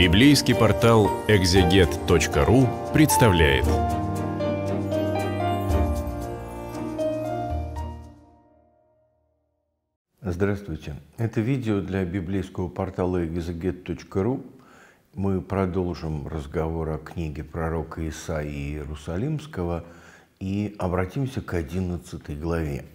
Библейский портал экзегет.ру представляет. Здравствуйте. Это видео для библейского портала экзегет.ру. Мы продолжим разговор о книге пророка Исаии Иерусалимского и обратимся к 11 главе.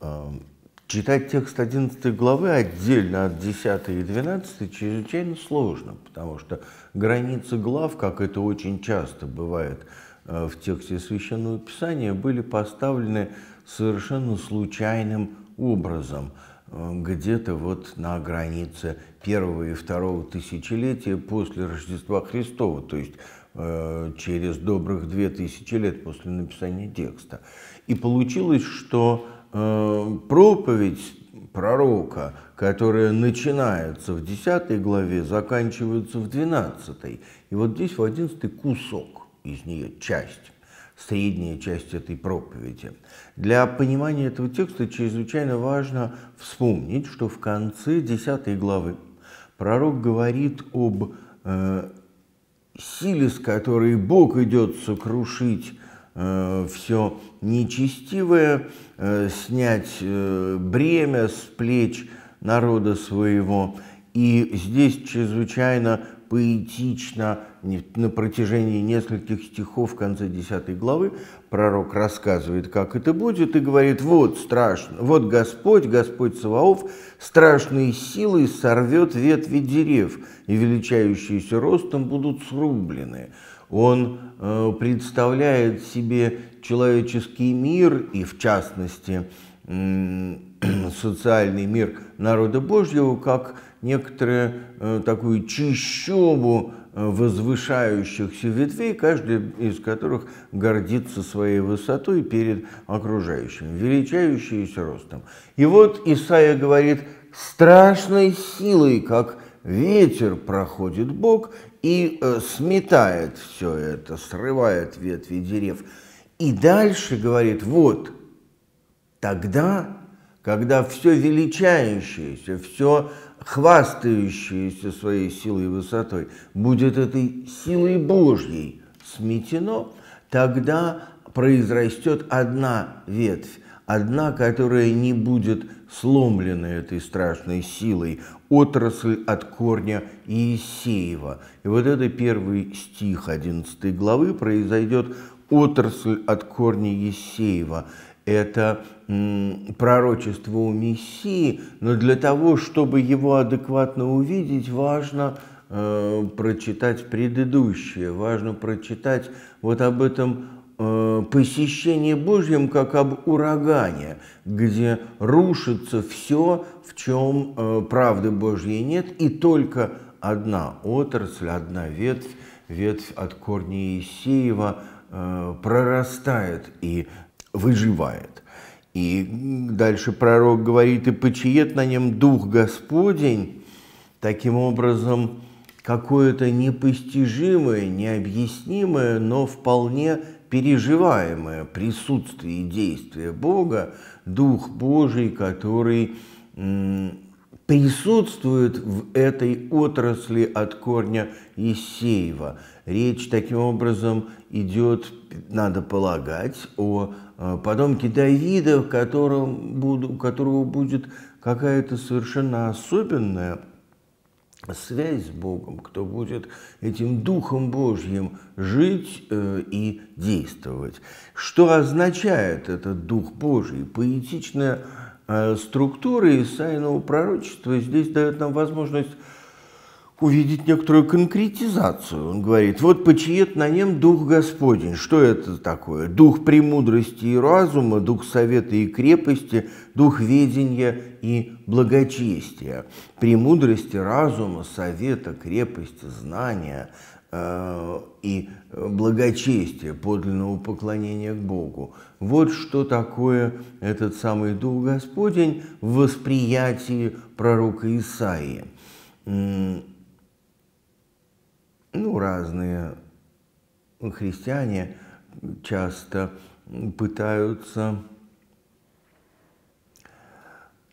Эм, Читать текст 11 главы отдельно от 10 и 12 чрезвычайно сложно, потому что границы глав, как это очень часто бывает э, в тексте Священного Писания, были поставлены совершенно случайным образом, э, где-то вот на границе первого и второго тысячелетия после Рождества Христова, то есть э, через добрых две тысячи лет после написания текста. И получилось, что Э, проповедь пророка, которая начинается в 10 главе, заканчивается в 12. И вот здесь в 11 кусок из нее, часть средняя часть этой проповеди. Для понимания этого текста чрезвычайно важно вспомнить, что в конце 10 главы пророк говорит об э, силе, с которой Бог идет сокрушить Э, все нечестивое, э, снять э, бремя с плеч народа своего. И здесь чрезвычайно поэтично на протяжении нескольких стихов в конце 10 главы пророк рассказывает, как это будет, и говорит, вот страшно, вот Господь, Господь Саваоф, страшные силы сорвет ветви дерев, и величающиеся ростом будут срублены. Он э, представляет себе человеческий мир и, в частности, социальный мир народа Божьего как некоторую э, такую чищобу э, возвышающихся ветвей, каждый из которых гордится своей высотой перед окружающим, величающимся ростом. И вот Исаия говорит, страшной силой, как ветер проходит Бог, и э, сметает все это, срывает ветви дерев. И дальше говорит, вот, тогда, когда все величающееся, все хвастающееся своей силой и высотой будет этой силой Божьей сметено, тогда произрастет одна ветвь, одна, которая не будет сломлена этой страшной силой отрасль от корня Иисеева. И вот это первый стих 11 главы произойдет отрасль от корня Иисеева. Это пророчество у Мессии, но для того, чтобы его адекватно увидеть, важно э, прочитать предыдущее, важно прочитать вот об этом Э, посещении Божьем, как об урагане, где рушится все, в чем э, правды Божьей нет, и только одна отрасль, одна ветвь, ветвь от корня Иисеева э, прорастает и выживает. И дальше пророк говорит, «И почиет на нем Дух Господень». Таким образом, какое-то непостижимое, необъяснимое, но вполне переживаемое присутствие и действие Бога, Дух Божий, который присутствует в этой отрасли от корня Исеева. Речь таким образом идет, надо полагать, о э, потомке Давида, у которого будет какая-то совершенно особенная связь с Богом, кто будет этим Духом Божьим жить э, и действовать. Что означает этот Дух Божий? Поэтичная э, структура Исаиного пророчества здесь дает нам возможность увидеть некоторую конкретизацию. Он говорит, вот почиет на нем Дух Господень. Что это такое? Дух премудрости и разума, Дух совета и крепости, Дух ведения и благочестия. Премудрости, разума, совета, крепости, знания э, и благочестия, подлинного поклонения к Богу. Вот что такое этот самый Дух Господень в восприятии пророка Исаии ну, разные христиане часто пытаются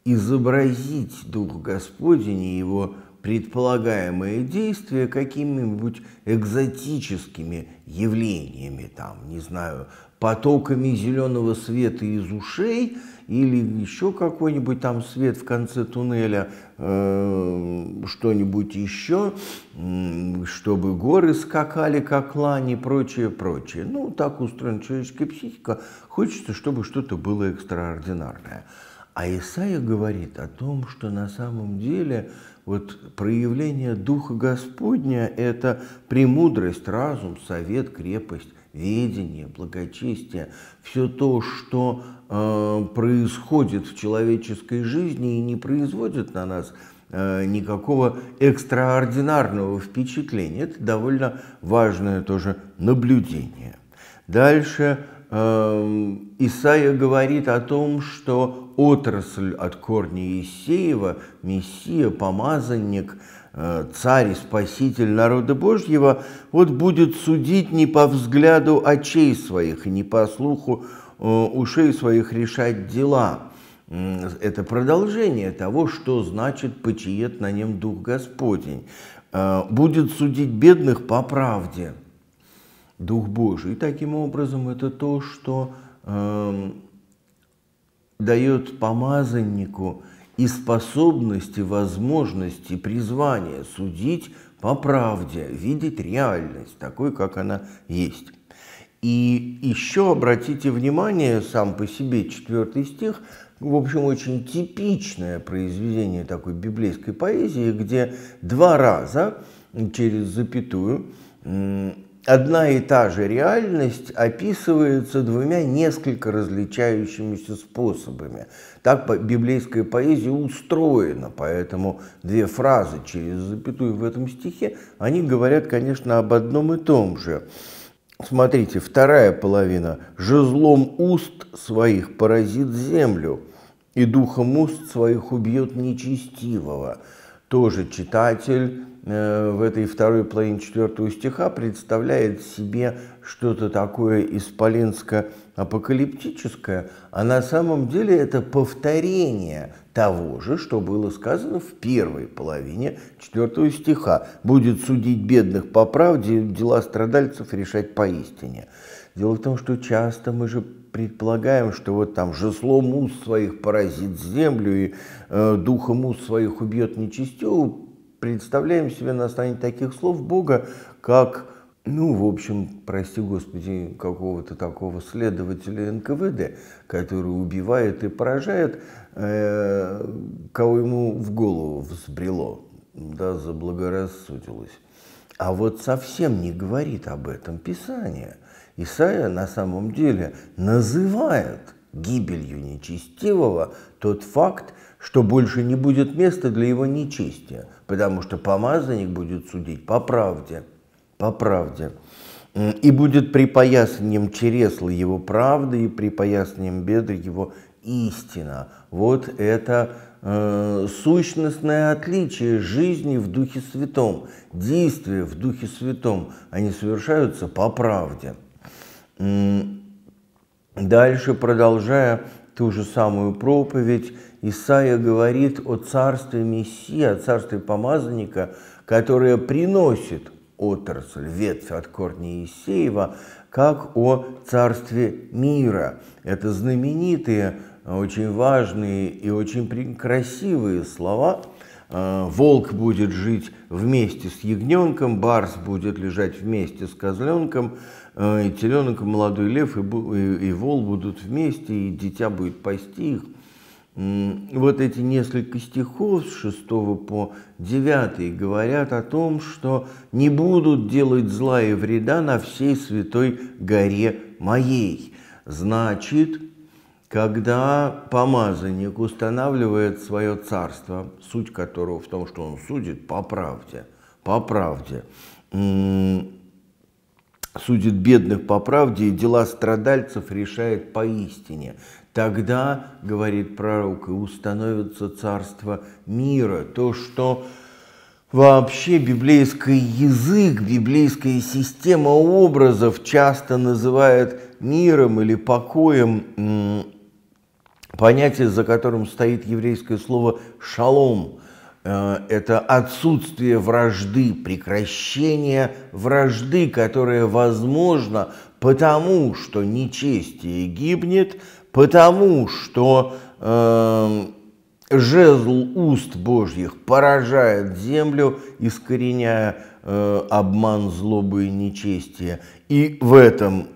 изобразить Дух Господень и его предполагаемые действия какими-нибудь экзотическими явлениями, там, не знаю, потоками зеленого света из ушей – или еще какой-нибудь там свет в конце туннеля, э, что-нибудь еще, чтобы горы скакали, как лани, прочее, прочее. Ну, так устроена человеческая психика. Хочется, чтобы что-то было экстраординарное. А Исаия говорит о том, что на самом деле вот проявление Духа Господня – это премудрость, разум, совет, крепость, ведение, благочестие, все то, что э, происходит в человеческой жизни и не производит на нас э, никакого экстраординарного впечатления. Это довольно важное тоже наблюдение. Дальше э, Исаия говорит о том, что отрасль от корня Исеева, Мессия, помазанник – Э, царь и спаситель народа Божьего, вот будет судить не по взгляду очей своих, не по слуху э, ушей своих решать дела. Это продолжение того, что значит «почиет на нем Дух Господень». Э, будет судить бедных по правде Дух Божий. И таким образом это то, что эм, дает помазаннику – и способности, возможности, призвания судить по правде, видеть реальность такой, как она есть. И еще обратите внимание, сам по себе четвертый стих, в общем, очень типичное произведение такой библейской поэзии, где два раза через запятую одна и та же реальность описывается двумя несколько различающимися способами. Так библейская поэзия устроена, поэтому две фразы через запятую в этом стихе, они говорят, конечно, об одном и том же. Смотрите, вторая половина. «Жезлом уст своих поразит землю, и духом уст своих убьет нечестивого» тоже читатель э, в этой второй половине четвертого стиха представляет себе что-то такое исполинско апокалиптическая, а на самом деле это повторение того же, что было сказано в первой половине четвертого стиха. «Будет судить бедных по правде, дела страдальцев решать поистине». Дело в том, что часто мы же предполагаем, что вот там жесло мус своих поразит землю и э, духом мус своих убьет нечистю, представляем себе на основании таких слов Бога как ну, в общем, прости господи, какого-то такого следователя НКВД, который убивает и поражает, э, кого ему в голову взбрело, да, заблагорассудилось. А вот совсем не говорит об этом Писание. Исаия на самом деле называет гибелью нечестивого тот факт, что больше не будет места для его нечестия, потому что помазанник будет судить по правде – по правде. И будет припоясанием чересла его правды и припоясанием бедра его истина. Вот это э, сущностное отличие жизни в Духе Святом, действия в Духе Святом, они совершаются по правде. Дальше, продолжая ту же самую проповедь, Исаия говорит о царстве Мессии, о царстве помазанника, которое приносит отрасль, ветвь от корня исеева как о царстве мира. Это знаменитые, очень важные и очень красивые слова. А, Волк будет жить вместе с ягненком, барс будет лежать вместе с козленком, а, и теленок, и молодой лев, и, и, и вол будут вместе, и дитя будет пасти их – вот эти несколько стихов с 6 по 9 говорят о том, что не будут делать зла и вреда на всей святой горе моей. Значит, когда помазанник устанавливает свое царство, суть которого в том, что он судит по правде, по правде, судит бедных по правде и дела страдальцев решает поистине. Тогда, говорит пророк, и установится царство мира. То, что Вообще библейский язык, библейская система образов часто называют миром или покоем, понятие, за которым стоит еврейское слово «шалом». Э, это отсутствие вражды, прекращение вражды, которое возможно потому, что нечестие гибнет, потому что э, жезл уст Божьих поражает землю, искореняя э, обман, злобы и нечестие, И в этом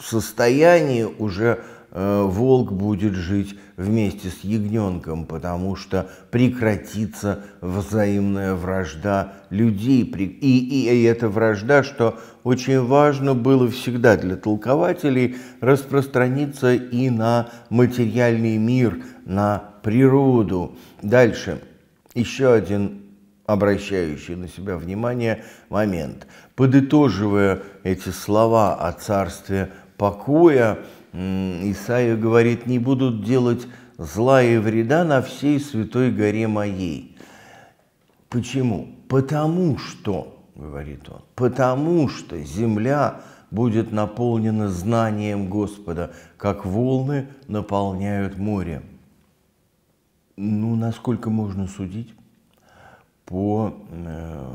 состоянии уже Э, волк будет жить вместе с ягненком, потому что прекратится взаимная вражда людей. И, и, и эта вражда, что очень важно было всегда для толкователей, распространиться и на материальный мир, на природу. Дальше. Еще один обращающий на себя внимание момент. Подытоживая эти слова о царстве покоя, Исаия говорит, не будут делать зла и вреда на всей святой горе моей. Почему? Потому что, говорит он, потому что земля будет наполнена знанием Господа, как волны наполняют море. Ну, насколько можно судить? По э,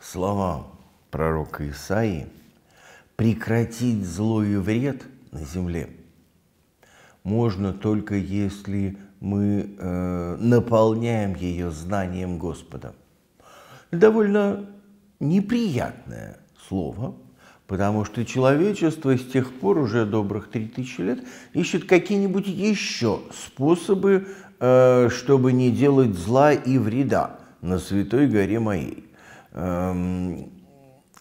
словам пророка Исаии – прекратить зло и вред на земле можно только если мы э, наполняем ее знанием Господа. Довольно неприятное слово, потому что человечество с тех пор уже добрых 3000 лет ищет какие-нибудь еще способы, э, чтобы не делать зла и вреда на Святой горе моей. Эм,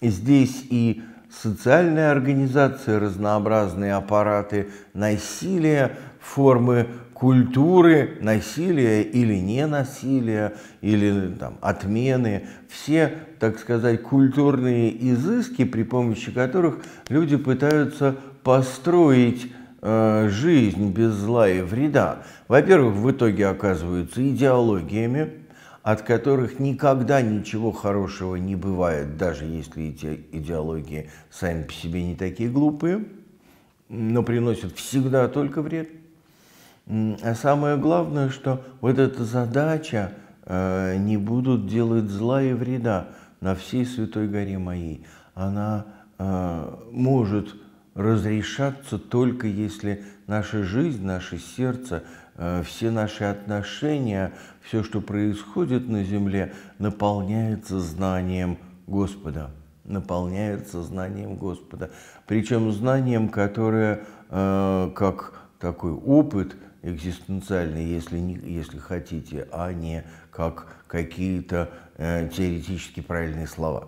здесь и социальные организации разнообразные аппараты насилия, формы культуры, насилия или не насилия, или там, отмены, все, так сказать, культурные изыски, при помощи которых люди пытаются построить э, жизнь без зла и вреда. Во-первых, в итоге оказываются идеологиями, от которых никогда ничего хорошего не бывает, даже если эти идеологии сами по себе не такие глупые, но приносят всегда только вред. А самое главное, что вот эта задача э, «не будут делать зла и вреда» на всей Святой Горе моей, она э, может разрешаться только если наша жизнь, наше сердце, э, все наши отношения – все, что происходит на земле, наполняется знанием Господа. Наполняется знанием Господа. Причем знанием, которое э, как такой опыт экзистенциальный, если, не, если хотите, а не как какие-то э, теоретически правильные слова.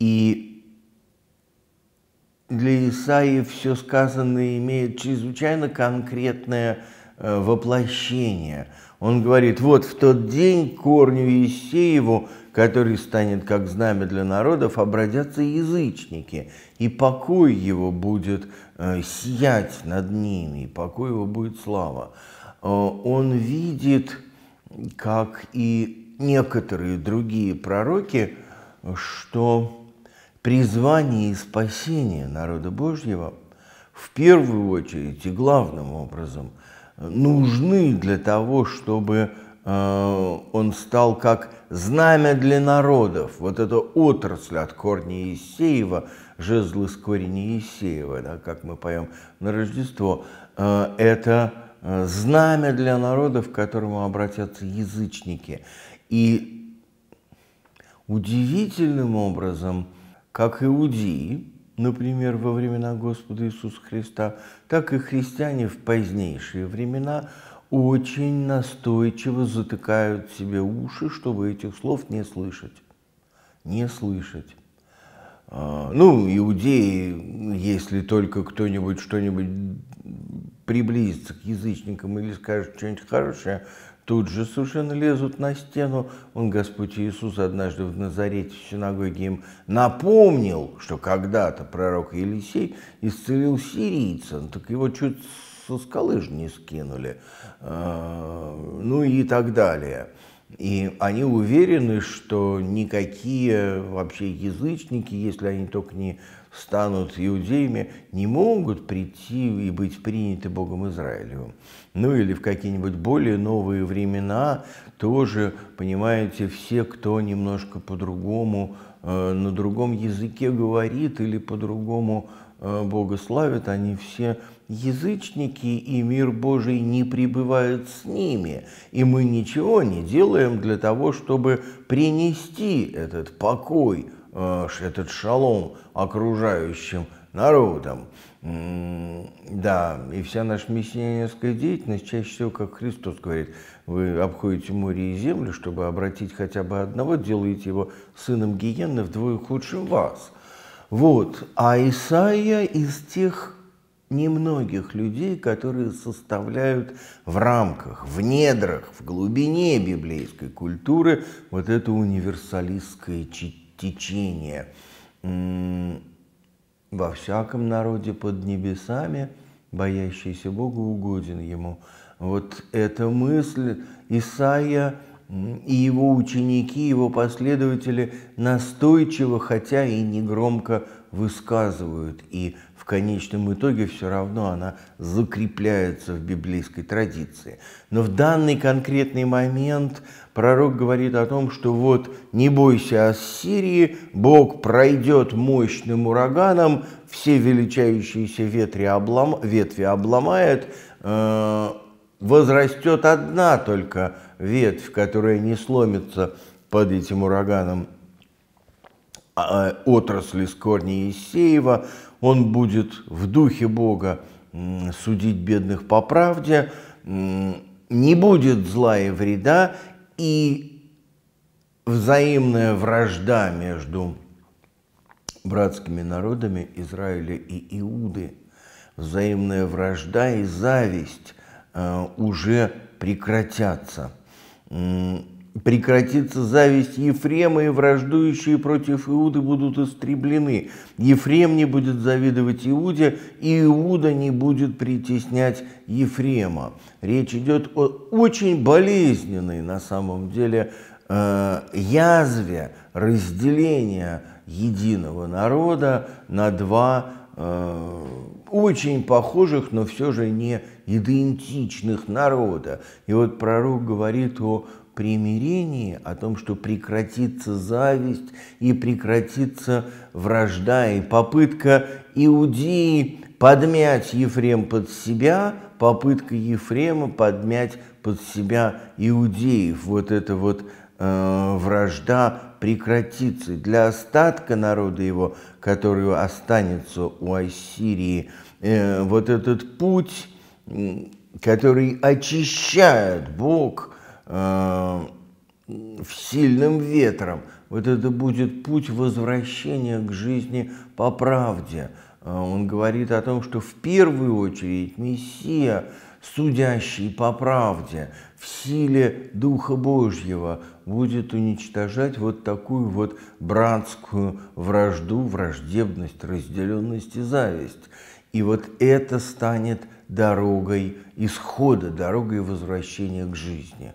И для Исаи все сказанное имеет чрезвычайно конкретное э, воплощение – он говорит, вот в тот день корню Иисееву, который станет как знамя для народов, обратятся язычники, и покой его будет э, сиять над ними, и покой его будет слава. Э, он видит, как и некоторые другие пророки, что призвание и спасение народа Божьего в первую очередь и главным образом – нужны для того, чтобы э, он стал как знамя для народов. Вот это отрасль от корня Иисеева, жезл из корня Иисеева, да, как мы поем на Рождество, э, это э, знамя для народов, к которому обратятся язычники. И удивительным образом, как иудеи, например, во времена Господа Иисуса Христа, так и христиане в позднейшие времена очень настойчиво затыкают себе уши, чтобы этих слов не слышать. Не слышать. А, ну, иудеи, если только кто-нибудь что-нибудь приблизится к язычникам или скажет что-нибудь хорошее, Тут же совершенно лезут на стену. Он, Господь Иисус, однажды в Назарете в синагоге им напомнил, что когда-то пророк Елисей исцелил сирийца. Так его чуть со скалы же не скинули. А, ну и так далее. И они уверены, что никакие вообще язычники, если они только не станут иудеями, не могут прийти и быть приняты Богом Израилевым. Ну или в какие-нибудь более новые времена тоже, понимаете, все, кто немножко по-другому, э, на другом языке говорит или по-другому э, Бога славит, они все язычники, и мир Божий не пребывает с ними, и мы ничего не делаем для того, чтобы принести этот покой этот шалом окружающим народом. Да, и вся наша миссионерская деятельность, чаще всего, как Христос говорит, вы обходите море и землю, чтобы обратить хотя бы одного, делаете его сыном гиенны вдвое худшим вас. Вот. А Исаия из тех немногих людей, которые составляют в рамках, в недрах, в глубине библейской культуры вот это универсалистское читание течение. Во всяком народе под небесами, боящийся Бога, угоден ему. Вот эта мысль Исаия и его ученики, его последователи настойчиво, хотя и негромко высказывают. И в конечном итоге все равно она закрепляется в библейской традиции. Но в данный конкретный момент пророк говорит о том, что вот не бойся Ассирии, Бог пройдет мощным ураганом, все величающиеся ветви, облом, ветви обломает, э, возрастет одна только ветвь, которая не сломится под этим ураганом а, э, отрасли с корней Исеева, он будет в духе Бога судить бедных по правде, не будет зла и вреда, и взаимная вражда между братскими народами Израиля и Иуды, взаимная вражда и зависть э, уже прекратятся. Прекратится зависть Ефрема, и враждующие против Иуды будут истреблены. Ефрем не будет завидовать Иуде, и Иуда не будет притеснять Ефрема. Речь идет о очень болезненной на самом деле э, язве разделения единого народа на два э, очень похожих, но все же не идентичных народа. И вот пророк говорит о примирении, о том, что прекратится зависть и прекратится вражда, и попытка Иудеи подмять Ефрем под себя, попытка Ефрема подмять под себя иудеев. Вот эта вот э, вражда прекратится. Для остатка народа его, который останется у Ассирии, э, вот этот путь, который очищает Бог – э, сильным ветром. Вот это будет путь возвращения к жизни по правде. Э, он говорит о том, что в первую очередь Мессия, судящий по правде, в силе Духа Божьего, будет уничтожать вот такую вот братскую вражду, враждебность, разделенность и зависть. И вот это станет дорогой исхода, дорогой возвращения к жизни.